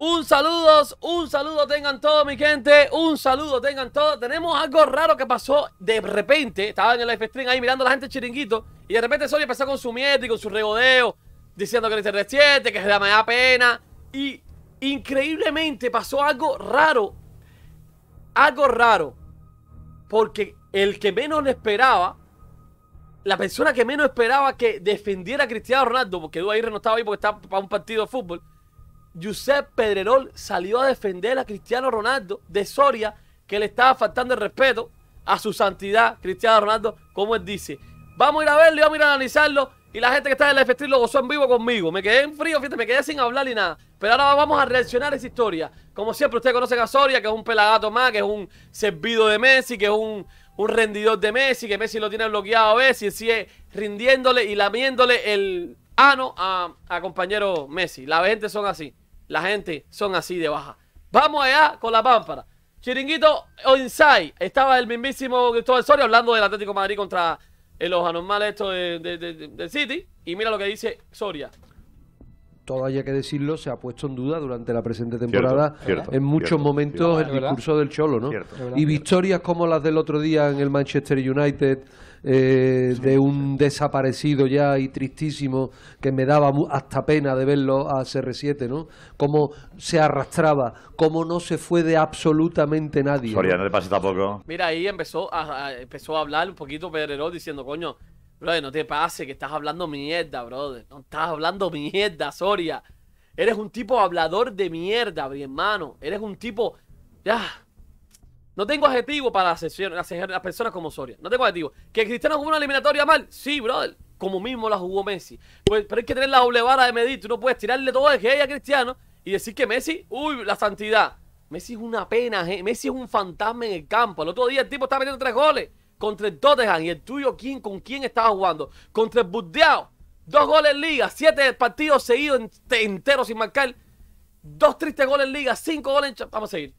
Un saludo, un saludo tengan todos, mi gente. Un saludo tengan todos. Tenemos algo raro que pasó de repente. Estaba en el live stream ahí mirando a la gente chiringuito. Y de repente Sony empezó con su miedo y con su regodeo. Diciendo que no se 7, que se da me pena. Y increíblemente pasó algo raro. Algo raro. Porque el que menos le esperaba. La persona que menos esperaba que defendiera a Cristiano Ronaldo. Porque Duda ahí no estaba ahí porque estaba para un partido de fútbol Josep Pedrerol salió a defender a Cristiano Ronaldo de Soria, que le estaba faltando el respeto a su santidad, Cristiano Ronaldo, como él dice. Vamos a ir a verlo y vamos a ir a analizarlo. Y la gente que está en el festival lo gozó en vivo conmigo. Me quedé en frío, fíjate, me quedé sin hablar ni nada. Pero ahora vamos a reaccionar a esa historia. Como siempre, ustedes conocen a Soria, que es un pelagato más, que es un servido de Messi, que es un, rendidor de Messi, que Messi lo tiene bloqueado a veces, sigue rindiéndole y lamiéndole el, Ah, no, a, compañero Messi. La gente son así. La gente son así de baja. Vamos allá con la pámpara. Chiringuito Inside. Estaba el mismísimo Cristóbal Soria hablando del Atlético Madrid contra eh, los anormales de, City. Y mira lo que dice Soria. Todo hay que decirlo, se ha puesto en duda durante la presente temporada en muchos momentos el discurso del Cholo, ¿no? y victorias como las del otro día en el Manchester United, eh, de un desaparecido ya y tristísimo que me daba hasta pena de verlo a CR7, ¿no? Cómo se arrastraba, cómo no se fue de absolutamente nadie. Soria, no, te tampoco. Mira, ahí empezó a, empezó a hablar un poquito Pedrero, diciendo, coño, brother, no te pase que estás hablando mierda, brother. No estás hablando mierda, Soria. Eres un tipo hablador de mierda, mi hermano. Eres un tipo... Ya, no tengo adjetivo para las, sesión, las, personas como Soria. No tengo adjetivo. ¿Que Cristiano jugó una eliminatoria mal? Sí, brother. Como mismo la jugó Messi. Pues, pero hay que tener la doble vara de medir. Tú no puedes tirarle todo el que a Cristiano y decir que Messi, uy, la santidad. Messi es una pena, Messi es un fantasma en el campo. El otro día el tipo estaba metiendo tres goles contra el Tottenham. ¿Y el tuyo quién? ¿Con quién estaba jugando? Contra el Burdeao. Dos goles en liga, siete partidos seguidos enteros sin marcar. Dos tristes goles en liga, cinco goles en... Vamos a seguir.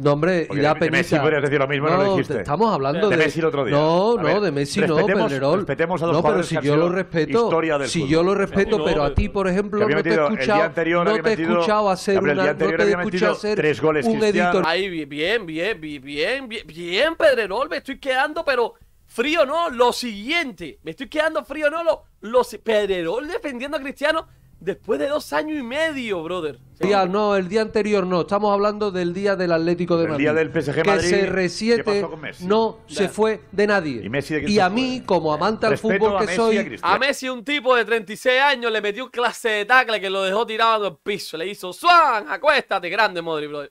No, hombre, de, Messi podrías decir lo mismo, no, lo dijiste. Estamos hablando de, de, Messi el otro día. No, no, de Messi no, Pedrerol. Respetemos a dos no, pero si yo lo respeto, si yo lo respeto, pero a ti, por ejemplo, no te he escuchado, no te he escuchado hacer una, no te hacer tres goles, un editor. Ahí bien, bien, bien, bien, bien, Pedrerol, me estoy quedando, pero frío no, lo siguiente, me estoy quedando frío no, lo, Pedrerol defendiendo a Cristiano Después de dos años y medio, brother. ya no, el día anterior no. Estamos hablando del día del Atlético de Madrid. El día del PSG Madrid. Que no se fue de nadie. Y, a mí, como amante del fútbol que soy. A, Messi, un tipo de 36 años, le metió un clase de tacla que lo dejó tirado el piso. Le hizo, ¡Suan! ¡Acuéstate! Grande Madrid, brother.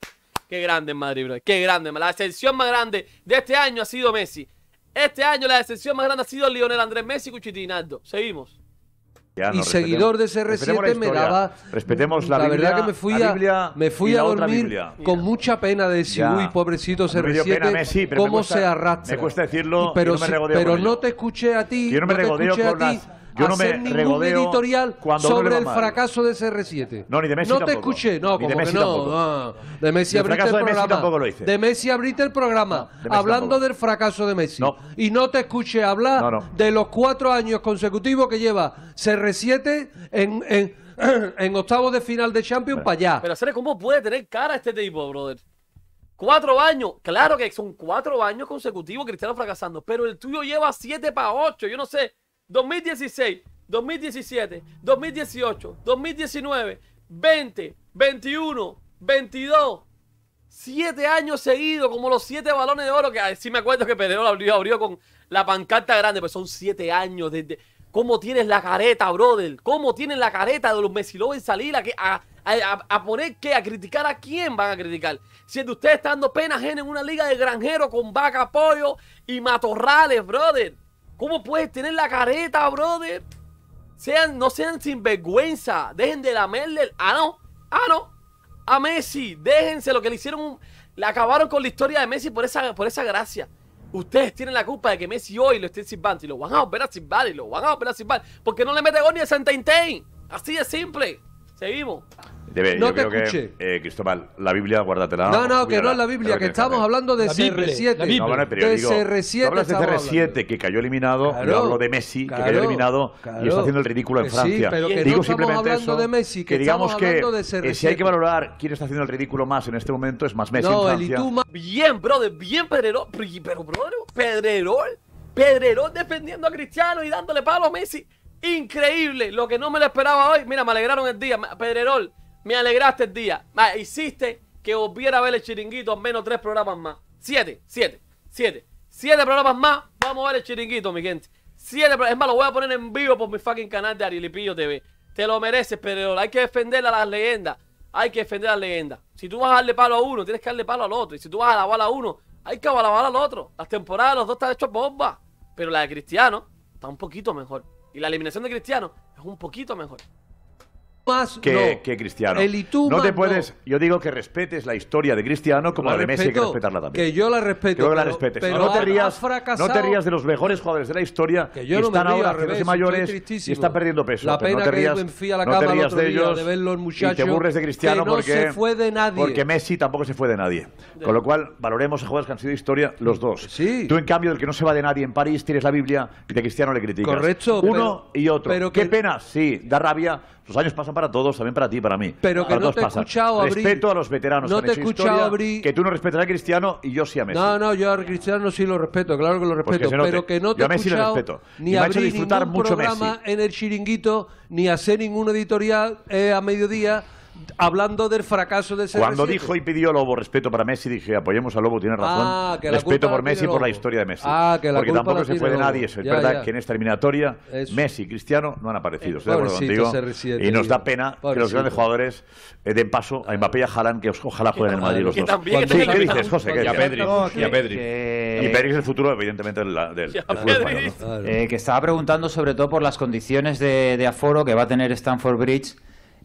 Qué grande Madrid, brother. Qué grande. La excepción más grande de este año ha sido Messi. Este año la excepción más grande ha sido Lionel Andrés Messi y Cuchitinato. Seguimos y seguidor de CR7 me daba. Respetemos la, la Biblia, verdad que me fui a, Biblia me fui a dormir con mucha pena de decir, uy, pobrecito CR7, cómo se arrastra. Me cuesta decirlo, pero, no me pero no te escuché a ti, yo no me no con a ti. Las yo hacer no me ningún editorial sobre el fracaso de CR7. No, ni de Messi No te escuché, no, como de Messi que no, De Messi abriste el, programa. hablando del fracaso de Messi. Y no te escuché hablar de los cuatro años consecutivos que lleva CR7 en, en, octavos de final de Champions para allá. Pero, ¿sabes ¿cómo puede tener cara este tipo, brother? Cuatro años, claro que son cuatro años consecutivos Cristiano fracasando, pero el tuyo lleva siete para ocho, yo no sé. 2016, 2017, 2018, 2019, 20, 21, 22. Siete años seguidos, como los siete balones de oro, que sí me acuerdo que Pedro abrió, abrió con la pancarta grande, pues son siete años desde... ¿Cómo tienes la careta, brother? ¿Cómo tienes la careta de los Messi en salir a, a, poner qué? ¿A criticar a quién van a criticar? Siendo ustedes estando dando pena ajena en una liga de granjeros con vaca, pollo y matorrales, brother. ¿Cómo puedes tener la careta, brother? Sean, no sean sinvergüenza. Dejen de lamerle. Ah, no. Ah, no. A Messi. Déjense lo que le hicieron. Le acabaron con la historia de Messi por esa, por esa gracia. Ustedes tienen la culpa de que Messi hoy lo esté silbando. Y lo van a volver a silbar. Y lo van a volver a Porque no le mete gol ni a Santaintain. Así de simple. Seguimos. Debe, no te creo escuché. eh, Cristóbal, la Biblia, guárdatela. No, no, que no es la Biblia, que, estamos hablando de CR7. No, bueno, pero digo, hablas de CR7, que cayó eliminado. yo hablo de Messi, que cayó eliminado y está haciendo el ridículo en Francia. pero digo simplemente eso, que, digamos que eh, si hay que valorar quién está haciendo el ridículo más en este momento, es más Messi en Francia. bien, brother, bien Pedrerol. Pero, brother, Pedrerol. Pedrerol defendiendo a Cristiano y dándole palo a Messi. Increíble, lo que no me lo esperaba hoy. Mira, me alegraron el día. Pedrerol, me alegraste el día. hiciste que volviera a ver el chiringuito al menos tres programas más. Siete, siete, siete. Siete programas más. Vamos a ver el chiringuito, mi gente. Siete, es más, lo voy a poner en vivo por mi fucking canal de Arielipillo TV. Te lo mereces, pero hay que defender a las leyendas. Hay que defender a las leyendas. Si tú vas a darle palo a uno, tienes que darle palo al otro. Y si tú vas a bala a uno, hay que alabar al otro. Las temporadas los dos están hechos bomba. Pero la de Cristiano está un poquito mejor. Y la eliminación de Cristiano es un poquito mejor más que, no. Cristiano. no te puedes. Yo digo que respetes la historia de Cristiano como la, de Messi, hay que respetarla también. Que yo la respeto. Pero, no, te rías, no te de los mejores jugadores de la historia que están no ahora mayores y están perdiendo peso. La pena que la cama te de muchachos, y te burles de Cristiano porque se fue de nadie. Porque Messi tampoco se fue de nadie. Con lo cual valoremos a jugadores que han sido historia los mm, dos. Sí. Tú en cambio del que no se va de nadie en París tienes la Biblia y de Cristiano le criticas. Correcto. Uno y otro. Qué pena, sí, da rabia. Los años pasan para todos, también para ti, para mí. Pero que no te he escuchado, Abril. Respeto a los veteranos. No te he escuchado, Que tú no respetas a Cristiano y yo sí a Messi. No, no, yo a Cristiano sí lo respeto, claro que lo respeto. pero que no te he escuchado ni a disfrutar ningún mucho programa Messi. en el chiringuito, ni hacer ninguna editorial eh, a mediodía hablando del fracaso de ese Cuando dijo y pidió a Lobo respeto para Messi, dije, apoyemos ah, pues a Lobo, tiene razón. Ah, respeto por Messi y por la historia de Messi. Ah, Porque tampoco se puede nadie Es verdad que en esta eliminatoria Messi y Cristiano no han aparecido. Y nos da pena que los grandes jugadores eh, den paso a Mbappé y a Jalán, que ojalá jueguen en Madrid los dos. ¿Qué dices, José? y a Pedri. y a Pedri. es el futuro, evidentemente, del, eh, que estaba preguntando sobre todo por las condiciones de, de aforo que va a tener Stanford Bridge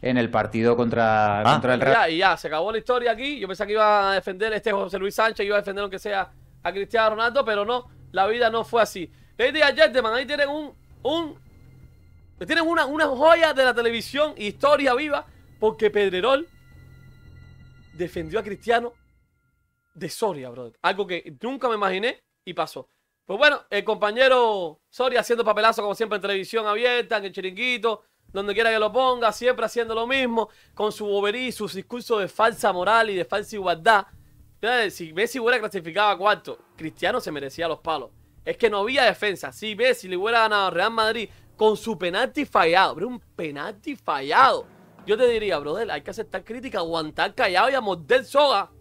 en el partido ah. contra, el Real. Ya, y ya, se acabó la historia aquí. Yo pensé que iba a defender este José Luis Sánchez, iba a defender aunque sea a Cristiano Ronaldo, pero no, la vida no fue así. Lady y gentlemen, ahí tienen un, un tienen una, una joya de la televisión, historia viva, porque Pedrerol defendió a Cristiano de Soria, brother. Algo que nunca me imaginé y pasó. Pues bueno, el compañero Soria haciendo papelazo como siempre en televisión abierta, en el chiringuito, donde quiera que lo ponga, siempre haciendo lo mismo, con su bobería y sus discursos de falsa moral y de falsa igualdad. Si Messi hubiera clasificado a cuarto, Cristiano se merecía los palos. Es que no había defensa. Si Messi le hubiera ganado a Real Madrid con su penalti fallado, bro un penalti fallado. Yo te diría, brother, hay que aceptar crítica, aguantar callado y a morder soga.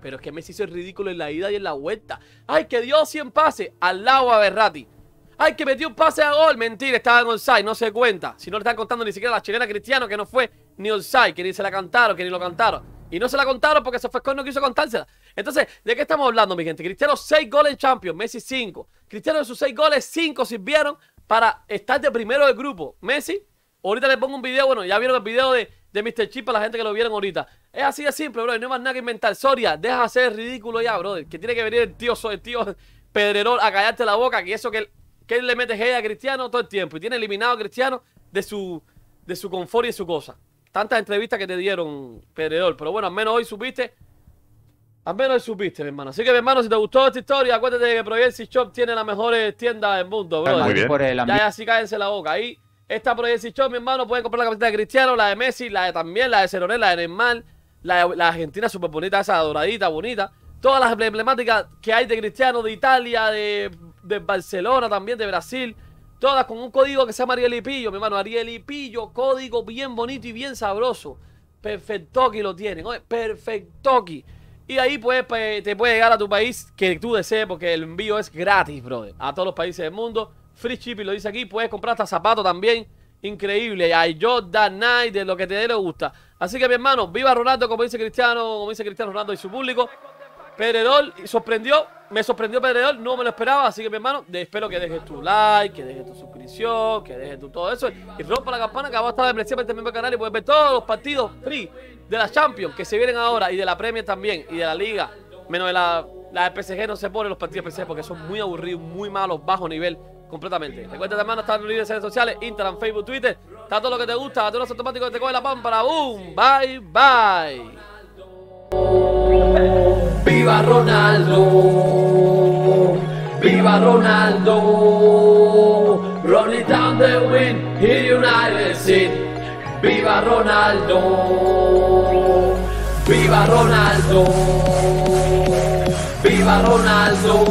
Pero es que Messi hizo el ridículo en la ida y en la vuelta. ¡Ay, que Dios siempre pase Al lado a Berrati. ¡Ay, que metió un pase a gol! Mentira, estaba en onside, no se cuenta. Si no le están contando ni siquiera la chilena Cristiano, que no fue ni onside, que ni se la cantaron, que ni lo cantaron. Y no se la contaron porque se fue con no quiso contársela. Entonces, ¿de qué estamos hablando, mi gente? Cristiano, 6 goles en Champions, Messi 5. Cristiano de sus 6 goles, 5 sirvieron para estar de primero del grupo. Messi, ahorita le pongo un video, bueno, ya vieron el video de, de Mr. Chip A la gente que lo vieron ahorita. Es así de simple, bro, no hay más nada que inventar. Soria, deja de ser ridículo ya, bro. Que tiene que venir el tío, el tío Pedrerol a callarte la boca, que eso que que le mete hey a Cristiano todo el tiempo y tiene eliminado a Cristiano de su, de su confort y de su cosa. Tantas entrevistas que te dieron, Pedredor. Pero bueno, al menos hoy supiste. Al menos hoy supiste, mi hermano. Así que, mi hermano, si te gustó esta historia, acuérdate que Proyecti Shop tiene las mejores tiendas del mundo, bro. Ya, ya, sí, cállense la boca. Ahí, esta Proyecti Shop, mi hermano, pueden comprar la camiseta de Cristiano, la de Messi, la de también, la de Ceronel, la de Neymar, la, de, la argentina súper bonita, esa doradita, bonita. Todas las emblemáticas que hay de Cristiano, de Italia, de de Barcelona, también de Brasil. Todas con un código que se llama Ariel y Pillo, mi hermano. Ariel y Pillo, código bien bonito y bien sabroso. Perfectoki lo tienen, oye, perfectoki. Y ahí pues, pues, te puede llegar a tu país que tú desees, porque el envío es gratis, brother. A todos los países del mundo. Free shipping lo dice aquí. Puedes comprar hasta zapatos también. Increíble. Ay, Jordan, night de lo que te dé le gusta. Así que, mi hermano, viva Ronaldo, como dice Cristiano, como dice Cristiano Ronaldo y su público. Pedredol sorprendió, me sorprendió Pedredol, no me lo esperaba, así que mi hermano, espero que dejes tu like, que dejes tu suscripción, que dejes tu todo eso y rompa la campana que abajo está de membresía para este mismo canal y puedes ver todos los partidos free de la Champions que se vienen ahora y de la Premier también y de la Liga, menos de la, la PSG no se pone los partidos de PSG porque son muy aburridos, muy malos, bajo nivel completamente. Recuerda hermano, estar en redes sociales, Instagram, Facebook, Twitter, está todo lo que te gusta, a todos automático que te coge la pampa boom, bye, bye. Viva Ronaldo, viva Ronaldo. Rolling down the wind he United Viva Ronaldo, viva Ronaldo, viva Ronaldo.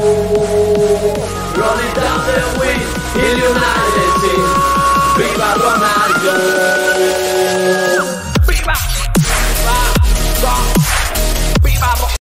Rolling down the wind he United Viva Ronaldo.